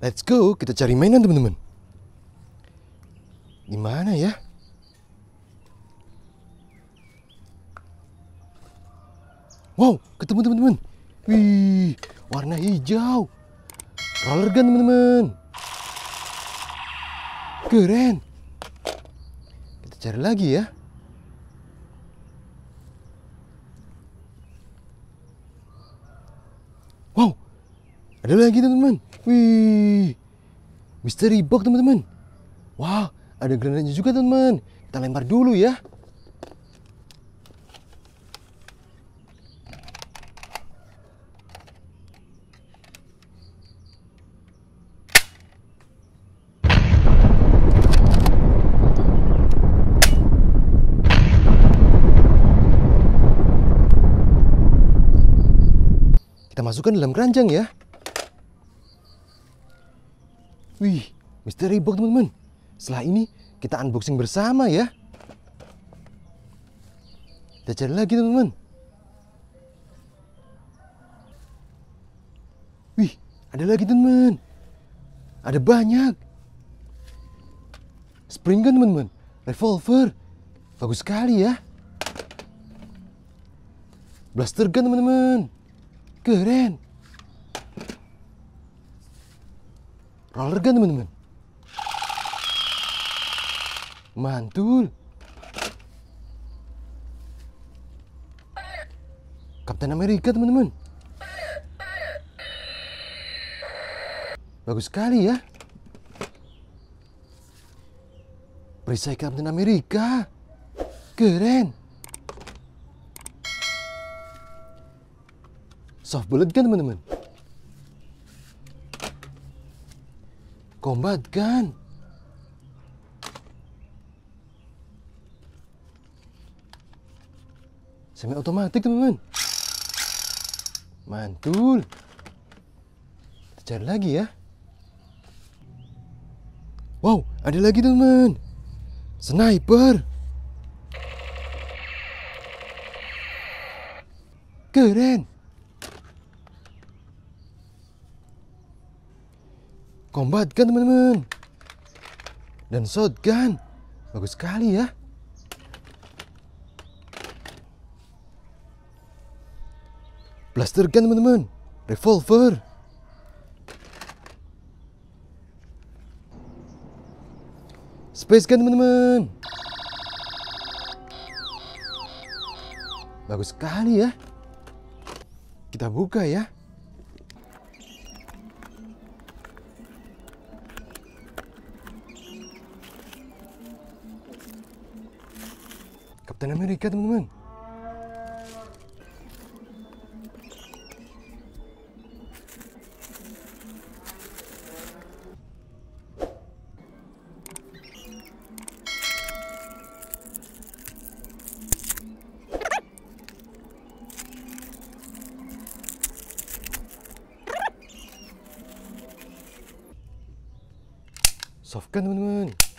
Let's go, kita cari mainan teman-teman. Di mana ya? Wow, ketemu teman-teman. Wih, warna hijau. Roller gun teman-teman. Keren. Kita cari lagi ya. Wow, ada lagi teman-teman. Wih, misteri box teman-teman. Wah, ada granatnya juga teman-teman. Kita lempar dulu ya. Kita masukkan dalam keranjang ya. Wih, misteri box teman-teman. Setelah ini kita unboxing bersama ya. Kita cari lagi teman-teman. Wih, ada lagi teman-teman. Ada banyak. Spring gun teman-teman. Revolver. Bagus sekali ya. Blaster gun teman-teman. Keren. roller gun teman-teman. Mantul. Kapten Amerika teman-teman. Bagus sekali ya. Perisai Kapten Amerika. Keren. Soft bullet kan teman-teman? combat gun. Semi otomatis teman-teman. Mantul. Kita cari lagi ya. Wow, ada lagi teman-teman. Sniper. Keren. Combat gun kan, teman-teman. Dan shotgun. Bagus sekali ya. Blaster gun teman-teman. Revolver. Space gun teman-teman. Bagus sekali ya. Kita buka ya. Kapten Amerika teman-teman. Softkan teman-teman.